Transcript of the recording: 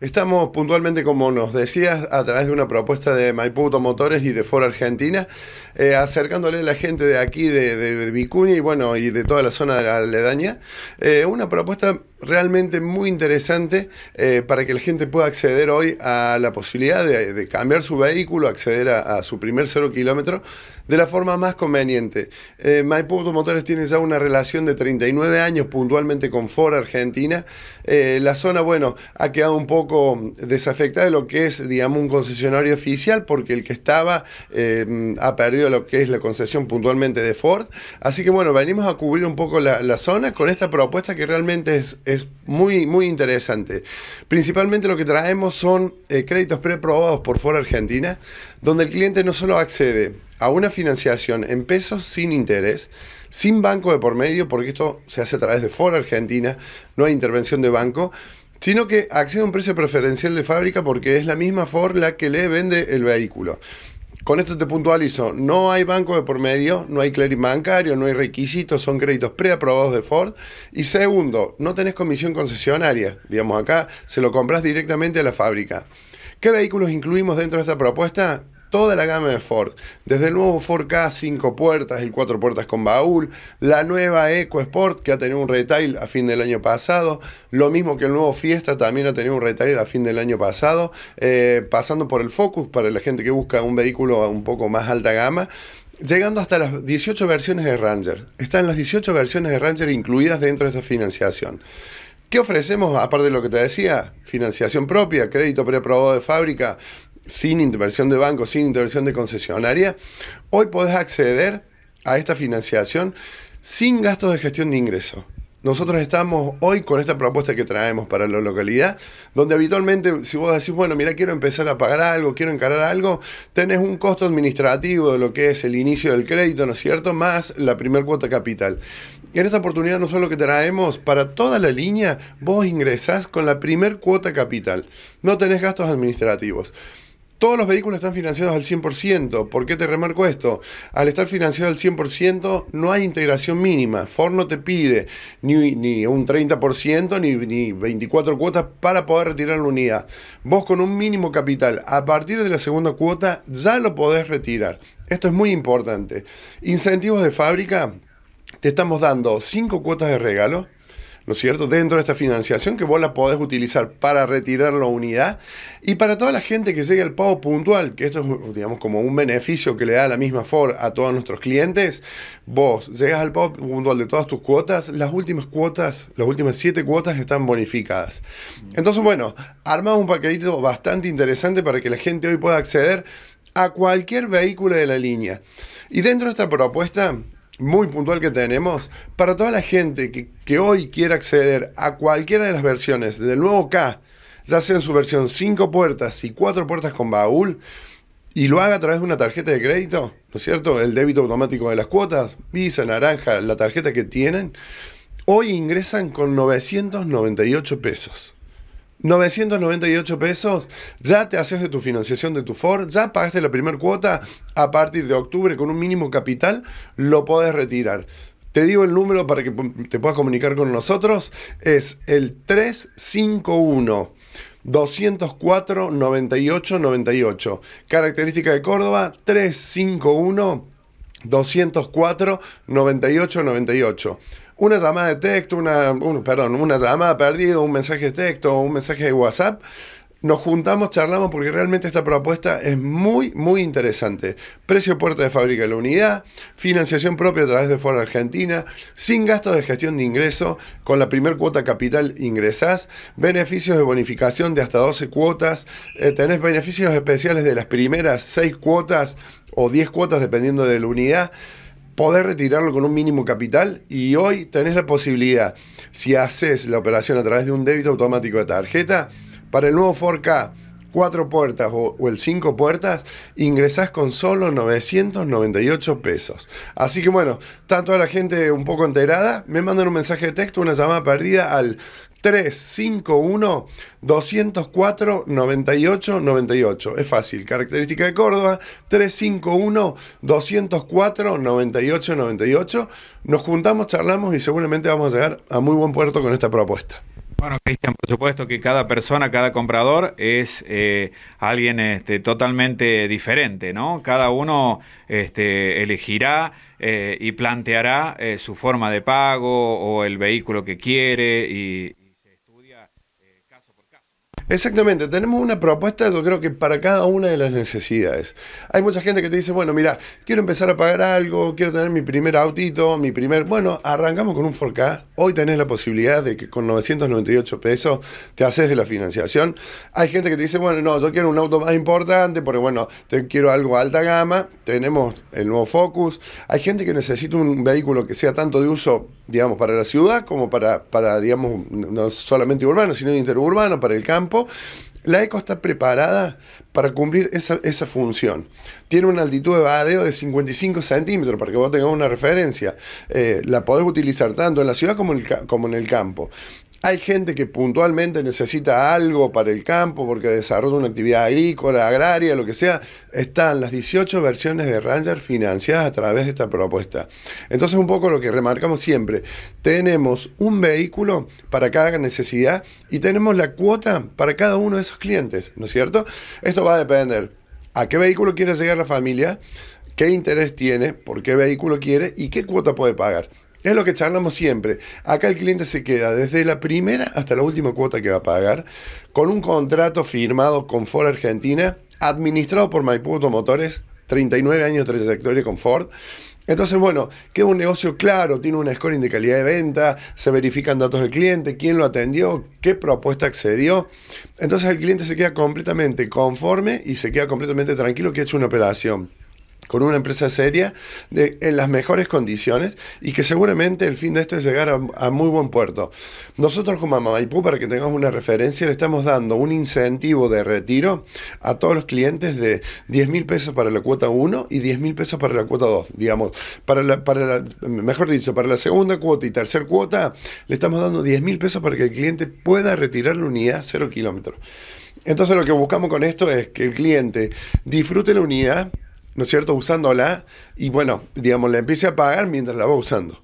Estamos puntualmente, como nos decías, a través de una propuesta de Maiputo Motores y de Foro Argentina, eh, acercándole a la gente de aquí, de, de, Vicuña y bueno, y de toda la zona de la aledaña, eh, una propuesta realmente muy interesante eh, para que la gente pueda acceder hoy a la posibilidad de, cambiar su vehículo, acceder a su primer cero kilómetro de la forma más conveniente. Eh, Maipú tiene ya una relación de 39 años puntualmente con Ford Argentina. Eh, la zona, bueno, ha quedado un poco desafectada de lo que es, digamos, un concesionario oficial, porque el que estaba eh, ha perdido lo que es la concesión puntualmente de Ford. Así que, bueno, venimos a cubrir un poco la, zona con esta propuesta que realmente es, muy, muy interesante. Principalmente lo que traemos son eh, créditos preaprobados por Ford Argentina, donde el cliente no solo accede a una financiación en pesos sin interés, sin banco de por medio, porque esto se hace a través de Ford Argentina, no hay intervención de banco, sino que accede a un precio preferencial de fábrica porque es la misma Ford la que le vende el vehículo. Con esto te puntualizo, no hay banco de por medio, no hay clearing bancario, no hay requisitos, son créditos preaprobados de Ford. Y segundo, no tenés comisión concesionaria, digamos acá, se lo compras directamente a la fábrica. ¿Qué vehículos incluimos dentro de esta propuesta? toda la gama de Ford. Desde el nuevo Ford K, 5 puertas, el 4 puertas con baúl, la nueva EcoSport que ha tenido un retail a fin del año pasado, lo mismo que el nuevo Fiesta también ha tenido un retail a fin del año pasado, eh, pasando por el Focus para la gente que busca un vehículo un poco más alta gama. Llegando hasta las 18 versiones de Ranger. Están las 18 versiones de Ranger incluidas dentro de esta financiación. ¿Qué ofrecemos? Aparte de lo que te decía, financiación propia, crédito preaprobado de fábrica, sin intervención de banco, sin intervención de concesionaria, hoy podés acceder a esta financiación sin gastos de gestión de ingreso. Nosotros estamos hoy con esta propuesta que traemos para la localidad, donde habitualmente si vos decís, bueno, mira, quiero empezar a pagar algo, quiero encarar algo, tenés un costo administrativo de lo que es el inicio del crédito, ¿no es cierto?, más la primer cuota capital. En esta oportunidad no solo que traemos para toda la línea, vos ingresás con la primer cuota capital, no tenés gastos administrativos. Todos los vehículos están financiados al 100%. ¿Por qué te remarco esto? Al estar financiado al 100% no hay integración mínima. Ford no te pide ni, un 30% ni, ni 24 cuotas para poder retirar la unidad. Vos con un mínimo capital, a partir de la segunda cuota ya lo podés retirar. Esto es muy importante. Incentivos de fábrica, te estamos dando 5 cuotas de regalo ¿no es cierto?, dentro de esta financiación que vos la podés utilizar para retirar la unidad y para toda la gente que llegue al pago puntual, que esto es, digamos, como un beneficio que le da la misma Ford a todos nuestros clientes, vos llegas al pago puntual de todas tus cuotas, las últimas cuotas, las últimas siete cuotas están bonificadas. Entonces, bueno, armamos un paquetito bastante interesante para que la gente hoy pueda acceder a cualquier vehículo de la línea. Y dentro de esta propuesta, muy puntual que tenemos, para toda la gente que, hoy quiera acceder a cualquiera de las versiones del nuevo K, ya sea en su versión 5 puertas y 4 puertas con baúl, y lo haga a través de una tarjeta de crédito, ¿no es cierto? El débito automático de las cuotas, Visa, Naranja, la tarjeta que tienen, hoy ingresan con 998 pesos. 998 pesos, ya te haces de tu financiación de tu Ford, ya pagaste la primera cuota, a partir de octubre con un mínimo capital lo puedes retirar. Te digo el número para que te puedas comunicar con nosotros, es el 351. 204 98 98. Característica de Córdoba 351 204 98 98 una llamada de texto, una, perdón, una llamada perdida, un mensaje de texto, un mensaje de WhatsApp. Nos juntamos, charlamos porque realmente esta propuesta es muy, muy interesante. Precio puerta de fábrica de la unidad, financiación propia a través de Foro Argentina, sin gastos de gestión de ingreso, con la primer cuota capital ingresás, beneficios de bonificación de hasta 12 cuotas, eh, tenés beneficios especiales de las primeras 6 cuotas o 10 cuotas dependiendo de la unidad poder retirarlo con un mínimo capital y hoy tenés la posibilidad, si haces la operación a través de un débito automático de tarjeta, para el nuevo 4K, cuatro puertas o, el cinco puertas, ingresás con solo 998 pesos. Así que bueno, está toda la gente un poco enterada. Me mandan un mensaje de texto, una llamada perdida al 351-204-9898. Es fácil, característica de Córdoba, 351-204-9898. Nos juntamos, charlamos y seguramente vamos a llegar a muy buen puerto con esta propuesta. Bueno, Cristian, por supuesto que cada persona, cada comprador es eh, alguien este, totalmente diferente, ¿no? Cada uno este, elegirá eh, y planteará eh, su forma de pago o el vehículo que quiere y, Exactamente, tenemos una propuesta yo creo que para cada una de las necesidades. Hay mucha gente que te dice, bueno, mira, quiero empezar a pagar algo, quiero tener mi primer autito, mi primer... Bueno, arrancamos con un 4 hoy tenés la posibilidad de que con 998 pesos te haces de la financiación. Hay gente que te dice, bueno, no, yo quiero un auto más importante porque, bueno, te quiero algo alta gama, tenemos el nuevo Focus. Hay gente que necesita un vehículo que sea tanto de uso, digamos, para la ciudad como para, para digamos, no solamente urbano, sino interurbano, para el campo. La ECO está preparada para cumplir esa, función. Tiene una altitud de vadeo de 55 centímetros, para que vos tengas una referencia. Eh, la podés utilizar tanto en la ciudad como en el campo. Hay gente que puntualmente necesita algo para el campo porque desarrolla una actividad agrícola, agraria, lo que sea. Están las 18 versiones de Ranger financiadas a través de esta propuesta. Entonces, un poco lo que remarcamos siempre, tenemos un vehículo para cada necesidad y tenemos la cuota para cada uno de esos clientes, ¿no es cierto? Esto va a depender a qué vehículo quiere llegar la familia, qué interés tiene, por qué vehículo quiere y qué cuota puede pagar. Es lo que charlamos siempre. Acá el cliente se queda desde la primera hasta la última cuota que va a pagar con un contrato firmado con Ford Argentina, administrado por Maiputo Motores, 39 años de trayectoria con Ford. Entonces, bueno, queda un negocio claro, tiene un scoring de calidad de venta, se verifican datos del cliente, quién lo atendió, qué propuesta accedió. Entonces el cliente se queda completamente conforme y se queda completamente tranquilo que ha hecho una operación con una empresa seria, en las mejores condiciones y que seguramente el fin de esto es llegar a, muy buen puerto. Nosotros como Mamaypu, para que tengamos una referencia, le estamos dando un incentivo de retiro a todos los clientes de 10 mil pesos para la cuota 1 y 10 mil pesos para la cuota 2, digamos. Para la, para mejor dicho, para la segunda cuota y tercera cuota, le estamos dando 10 mil pesos para que el cliente pueda retirar la unidad 0 kilómetros. Entonces lo que buscamos con esto es que el cliente disfrute la unidad, ¿no es cierto?, usándola y bueno, digamos, la empiece a pagar mientras la va usando.